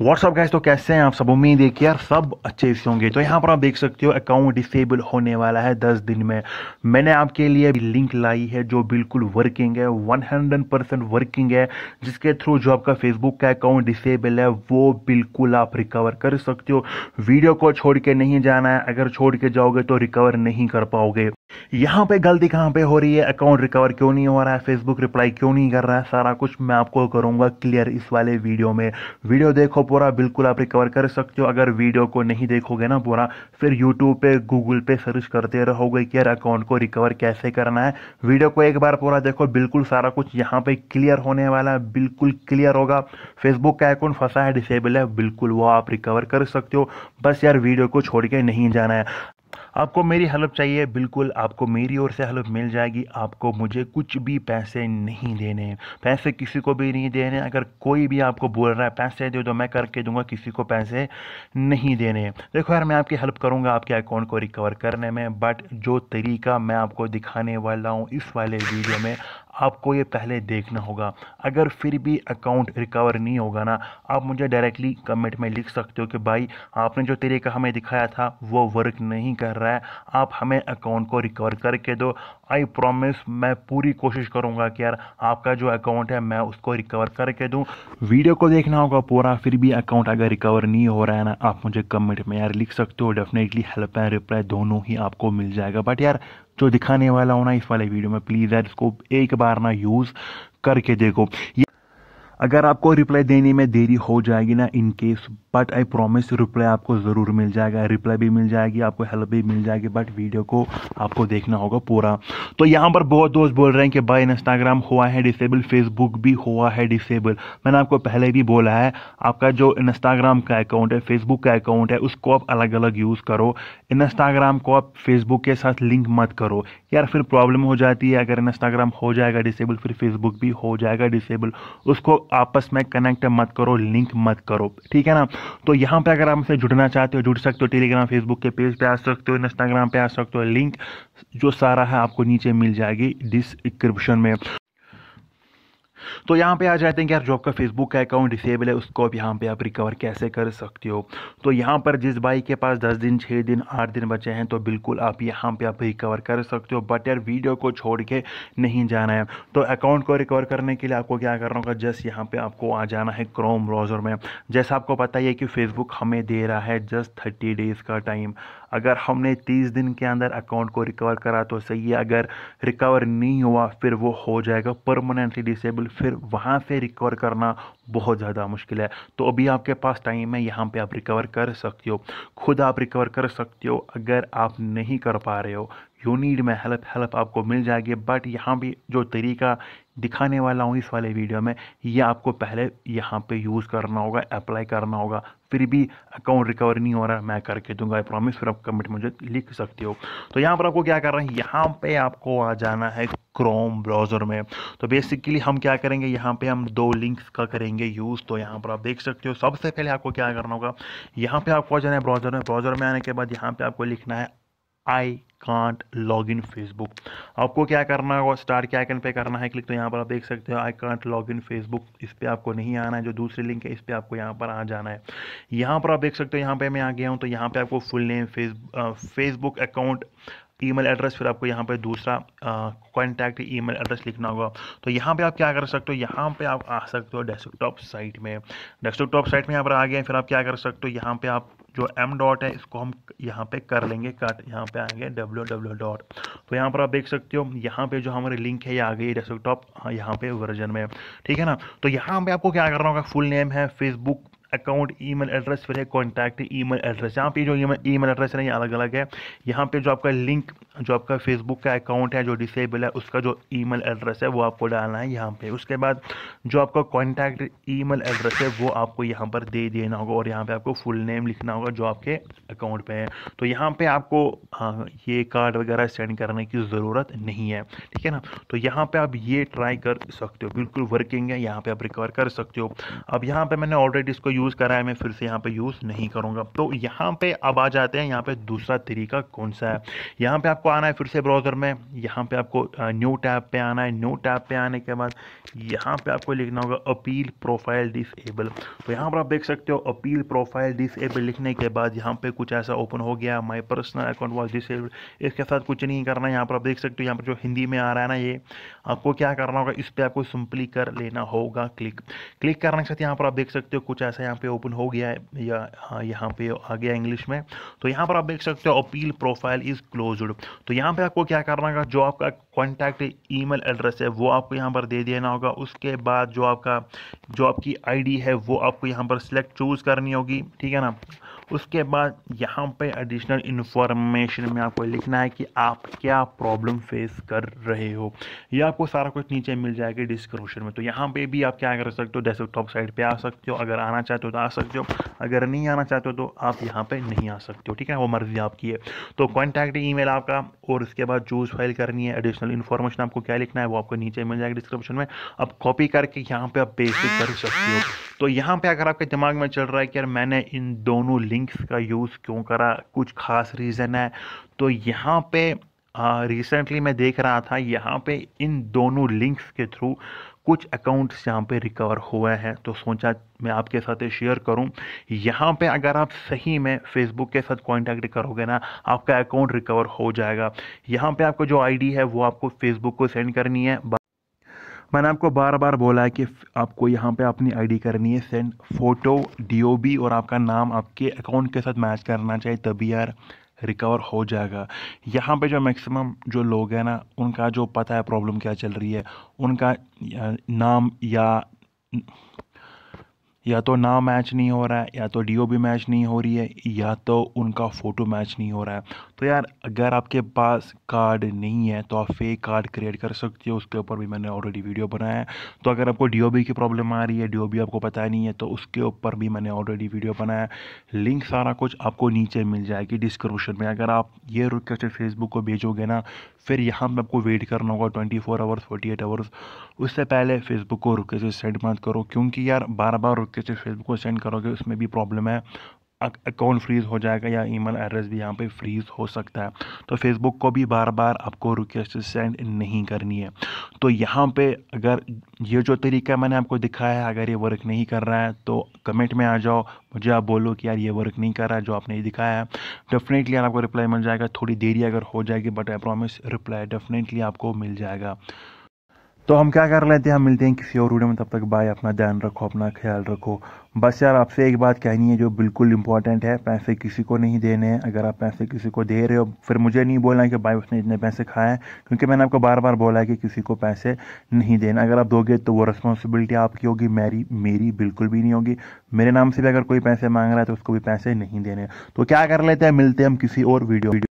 WhatsApp gas तो कैसे हैं आप सब उम्मीद है कि यार सब अच्छे से होंगे तो यहाँ पर आप देख सकते हो अकाउंट डिसेबल होने वाला है दस दिन में मैंने आपके लिए लिंक लाई है जो बिल्कुल वर्किंग है वन हंड्रेड परसेंट वर्किंग है जिसके थ्रू जो आपका फेसबुक का अकाउंट डिसेबल है वो बिल्कुल आप रिकवर कर सकते हो वीडियो को छोड़ के नहीं जाना है अगर छोड़ के जाओगे तो रिकवर नहीं कर पाओगे यहाँ पे गलती कहां पे हो रही है अकाउंट रिकवर क्यों नहीं हो रहा है फेसबुक रिप्लाई क्यों नहीं कर रहा है सारा कुछ मैं आपको करूंगा क्लियर इस वाले वीडियो में वीडियो देखो पूरा बिल्कुल आप रिकवर कर सकते हो अगर वीडियो को नहीं देखोगे ना पूरा फिर यूट्यूब पे गूगल पे सर्च करते रहोगे कि यार अकाउंट को रिकवर कैसे करना है वीडियो को एक बार पूरा देखो बिल्कुल सारा कुछ यहाँ पे क्लियर होने वाला है बिल्कुल क्लियर होगा फेसबुक का अकाउंट फंसा है डिसेबल है बिल्कुल वो आप रिकवर कर सकते हो बस यार वीडियो को छोड़ के नहीं जाना है आपको मेरी हेल्प चाहिए बिल्कुल आपको मेरी ओर से हेल्प मिल जाएगी आपको मुझे कुछ भी पैसे नहीं देने पैसे किसी को भी नहीं देने अगर कोई भी आपको बोल रहा है पैसे दे दो मैं करके दूंगा किसी को पैसे नहीं देने देखो यार मैं आपकी हेल्प करूंगा आपके अकाउंट को रिकवर करने में बट जो तरीका मैं आपको दिखाने वाला हूँ इस वाले वीडियो में आपको ये पहले देखना होगा अगर फिर भी अकाउंट रिकवर नहीं होगा ना आप मुझे डायरेक्टली कमेंट में लिख सकते हो कि भाई आपने जो तरीका हमें दिखाया था वो वर्क नहीं कर रहा है आप हमें अकाउंट को रिकवर करके दो आई प्रॉमिस मैं पूरी कोशिश करूँगा कि यार आपका जो अकाउंट है मैं उसको रिकवर करके दूँ वीडियो को देखना होगा पूरा फिर भी अकाउंट अगर रिकवर नहीं हो रहा है ना आप मुझे कमेंट में यार लिख सकते हो डेफिनेटली हेल्प एंड रिप्लाई दोनों ही आपको मिल जाएगा बट यार जो दिखाने वाला हूँ ना इस वाले वीडियो में प्लीज़ यार इसको एक बार ना यूज़ करके देखो अगर आपको रिप्लाई देने में देरी हो जाएगी ना in case but I promise reply आपको ज़रूर मिल जाएगा रिप्लाई भी मिल जाएगी आपको हेल्प भी मिल जाएगी बट वीडियो को आपको देखना होगा पूरा तो यहाँ पर बहुत दोस्त बोल रहे हैं कि भाई इंस्टाग्राम हुआ है डिसेबल फेसबुक भी हुआ है डिसेबल मैंने आपको पहले भी बोला है आपका जो इंस्टाग्राम का अकाउंट है फेसबुक का अकाउंट है उसको आप अलग अलग यूज़ करो इंस्टाग्राम को आप फेसबुक के साथ लिंक मत करो यार फिर प्रॉब्लम हो जाती है अगर इंस्टाग्राम हो जाएगा डिसेबल फिर फेसबुक भी हो जाएगा डिसेबल उसको आपस में कनेक्ट मत करो लिंक मत करो ठीक है ना तो यहाँ पे अगर आप हमसे जुड़ना चाहते हो जुड़ सकते हो टेलीग्राम फेसबुक के पेज पे आ सकते हो इंस्टाग्राम पे आ सकते हो लिंक जो सारा है आपको नीचे मिल जाएगी डिस्क्रिप्शन में तो यहाँ पे आ जाते हैं कि यार जो आपका फेसबुक का अकाउंट डिसेबल है उसको आप यहाँ पे आप रिकवर कैसे कर सकते हो तो यहाँ पर जिस भाई के पास दस दिन छः दिन आठ दिन बचे हैं तो बिल्कुल आप यहाँ पे आप रिकवर कर सकते हो बट यार वीडियो को छोड़ के नहीं जाना है तो अकाउंट को रिकवर करने के लिए आपको क्या करना होगा जस्ट यहाँ पर आपको आ जाना है क्रोम ब्राउज़र में जैसा आपको पता ही है कि फेसबुक हमें दे रहा है जस्ट थर्टी डेज़ का टाइम अगर हमने तीस दिन के अंदर अकाउंट को रिकवर करा तो सही है अगर रिकवर नहीं हुआ फिर वो हो जाएगा परमानेंटली डिसेबल फिर वहाँ से रिकवर करना बहुत ज़्यादा मुश्किल है तो अभी आपके पास टाइम है यहाँ पे आप रिकवर कर सकते हो खुद आप रिकवर कर सकते हो अगर आप नहीं कर पा रहे हो यू नीड में हेल्प हेल्प आपको मिल जाएगी बट यहाँ भी जो तरीका दिखाने वाला हूँ इस वाले वीडियो में ये आपको पहले यहाँ पे यूज़ करना होगा अप्लाई करना होगा फिर भी अकाउंट रिकवर नहीं हो रहा मैं करके दूंगा आई प्रॉमिस फिर आप कमेंट मुझे लिख सकते हो तो यहाँ पर आपको क्या करना है यहाँ पे आपको आ जाना है क्रोम ब्राउज़र में तो बेसिकली हम क्या करेंगे यहाँ पे हम दो लिंक्स का करेंगे यूज़ तो यहाँ पर आप देख सकते हो सबसे पहले आपको क्या करना होगा यहाँ पे आपको जाना है ब्राउज़र में ब्राउज़र में आने के बाद यहाँ पे आपको लिखना है I can't log in Facebook आपको क्या करना होगा स्टार के आइकन पे करना है क्लिक तो यहाँ पर आप देख सकते हो I can't log in Facebook इस पर आपको नहीं आना है जो दूसरी लिंक है इस पर आपको यहाँ पर आ जाना है यहाँ पर आप देख सकते हो यहाँ पे मैं आ गया हूँ तो यहाँ पे आपको full name face Facebook account email address फिर आपको यहाँ पे दूसरा कॉन्टैक्ट ईमेल एड्रेस लिखना होगा तो यहाँ पे आप क्या कर सकते हो यहाँ पे आप आ सकते हो डेस्कटॉप साइट में डेस्कटॉप साइट में यहाँ पर आ गए फिर आप क्या कर सकते हो यहाँ पे आप जो एम डॉट है इसको हम यहाँ पे कर लेंगे कट यहाँ पे आएंगे डब्ल्यू डब्ल्यू डॉट तो यहाँ पर आप देख सकते हो यहाँ पे जो हमारी लिंक है ये आ गई डेस्कटॉप यहाँ पे वर्जन में ठीक है ना तो यहाँ पे आपको क्या करना होगा फुल नेम है फेसबुक अकाउंट ईमेल एड्रेस फिर है कॉन्टैक्ट ईमेल एड्रेस यहाँ पे जो ईमेल एड्रेस है ये अलग अलग है यहाँ पे जो आपका लिंक जो आपका फेसबुक का अकाउंट है जो डिसेबल है उसका जो ईमेल एड्रेस है वो आपको डालना है यहाँ पे उसके बाद जो आपका कॉन्टैक्ट ईमेल एड्रेस है वो आपको यहाँ पर दे देना होगा और यहाँ पे आपको फुल नेम लिखना होगा जो आपके अकाउंट पे है तो यहाँ पे आपको हाँ, ये कार्ड वगैरह सेंड करने की ज़रूरत नहीं है ठीक है ना तो यहाँ पे आप ये ट्राई कर सकते हो बिल्कुल वर्किंग है यहाँ पे आप रिकवर कर सकते हो अब यहाँ पे मैंने ऑलरेडी इसको यूज़ करा है मैं फिर से यहाँ पे यूज़ नहीं करूँगा तो यहाँ पे अब आ जाते हैं यहाँ पे दूसरा तरीका कौन सा है यहाँ पे आपको आना है फिर से ब्राउज़र में यहाँ पे आपको न्यू टैब पे आना है न्यू टैब पे आने के बाद यहाँ पे आपको लिखना होगा अपील प्रोफाइल डिसेबल तो यहाँ पर आप देख सकते हो अपील प्रोफाइल डिसेबल लिखने के बाद यहाँ पर कुछ ऐसा ओपन हो गया my personal account was disable इसके साथ कुछ नहीं करना है यहाँ पर आप देख सकते हो यहाँ पर जो हिंदी में आ रहा है ना ये आपको क्या करना होगा इस पर आपको सिंपली कर लेना होगा क्लिक क्लिक करने के साथ यहाँ पर आप देख सकते हो कुछ ऐसा यहाँ पे ओपन हो गया है या हाँ यहाँ पे आ गया इंग्लिश में तो यहाँ पर आप देख सकते हो अपील प्रोफाइल इज़ क्लोज तो यहाँ पे आपको क्या करना होगा जो आपका कॉन्टैक्ट ईमेल एड्रेस है वो आपको यहाँ पर दे देना होगा उसके बाद जो आपका जो आपकी आईडी है वो आपको यहाँ पर सिलेक्ट चूज़ करनी होगी ठीक है ना उसके बाद यहाँ पे एडिशनल इन्फॉर्मेशन में आपको लिखना है कि आप क्या प्रॉब्लम फेस कर रहे हो ये आपको सारा कुछ नीचे मिल जाएगा डिस्क्रिप्शन में तो यहाँ पे भी आप क्या कर सकते हो डेस्कटॉप साइड पे आ सकते हो अगर आना चाहते हो तो आ सकते हो अगर नहीं आना चाहते हो तो आप यहाँ पे नहीं आ सकते हो ठीक है वो मर्ज़ी आपकी है तो कॉन्टैक्ट मेल आपका और उसके बाद चूज़ फाइल करनी है एडिशनल इन्फॉर्मेशन आपको क्या लिखना है वो आपको नीचे मिल जाएगा डिस्क्रिप्शन में आप कॉपी करके यहाँ पर आप बेसिक कर सकते हो तो यहाँ पर अगर आपके दिमाग में चल रहा है कि यार मैंने इन दोनों लिंक लिंक्स का यूज़ क्यों करा कुछ खास रीज़न है तो यहाँ पे रिसेंटली मैं देख रहा था यहाँ पे इन दोनों लिंक्स के थ्रू कुछ अकाउंट्स यहाँ पे रिकवर हुए हैं तो सोचा मैं आपके साथ शेयर करूँ यहाँ पे अगर आप सही में फेसबुक के साथ कॉन्टैक्ट करोगे ना आपका अकाउंट रिकवर हो जाएगा यहाँ पे आपको जो आईडी है वो आपको फेसबुक को सेंड करनी है मैंने आपको बार बार बोला है कि आपको यहाँ पे अपनी आईडी करनी है सेंड फोटो डीओबी और आपका नाम आपके अकाउंट के साथ मैच करना चाहिए तभी यार रिकवर हो जाएगा यहाँ पे जो मैक्सिमम जो लोग हैं ना उनका जो पता है प्रॉब्लम क्या चल रही है उनका नाम या या तो नाम मैच नहीं हो रहा है या तो डीओबी मैच नहीं हो रही है या तो उनका फ़ोटो मैच नहीं हो रहा है तो यार अगर आपके पास कार्ड नहीं है तो आप फेक कार्ड क्रिएट कर सकते हो उसके ऊपर भी मैंने ऑलरेडी वीडियो बनाया है तो अगर आपको डी की प्रॉब्लम आ रही है डी आपको पता नहीं है तो उसके ऊपर भी मैंने ऑलरेडी वीडियो बनाया है लिंक सारा कुछ आपको नीचे मिल जाएगी डिस्क्रिप्शन में अगर आप ये रिक्वेस्ट फेसबुक को भेजोगे ना फिर यहाँ पर आपको वेट करना होगा twenty four hours forty eight hours उससे पहले फेसबुक को रिक्वेस्ट सेंड मत करो क्योंकि यार बार बार किसी फेसबुक को सेंड करोगे उसमें भी प्रॉब्लम है अकाउंट फ्रीज़ हो जाएगा या ईमेल एड्रेस भी यहाँ पे फ्रीज़ हो सकता है तो फेसबुक को भी बार बार आपको रिक्वेस्ट सेंड नहीं करनी है तो यहाँ पे अगर ये जो तरीका मैंने आपको दिखाया है अगर ये वर्क नहीं कर रहा है तो कमेंट में आ जाओ मुझे आप बोलो कि यार ये वर्क नहीं कर रहा है जो आपने दिखाया है डेफिनेटली यार आपको रिप्लाई मिल जाएगा थोड़ी देरी अगर हो जाएगी but I promise reply definitely आपको मिल जाएगा तो हम क्या कर लेते हैं हम मिलते हैं किसी और वीडियो में तब तक बाय अपना ध्यान रखो अपना ख्याल रखो बस यार आपसे एक बात कहनी है जो बिल्कुल इंपॉर्टेंट है पैसे किसी को नहीं देने हैं अगर आप पैसे किसी को दे रहे हो फिर मुझे नहीं बोलना कि भाई उसने इतने पैसे खाए हैं क्योंकि मैंने आपको बार बार बोला है कि किसी को पैसे नहीं देना अगर आप दोगे तो वो रिस्पॉन्सिबिलिटी आपकी होगी मेरी मेरी बिल्कुल भी नहीं होगी मेरे नाम से भी अगर कोई पैसे मांग रहा है तो उसको भी पैसे नहीं देने तो क्या कर लेते हैं मिलते हैं हम किसी और वीडियो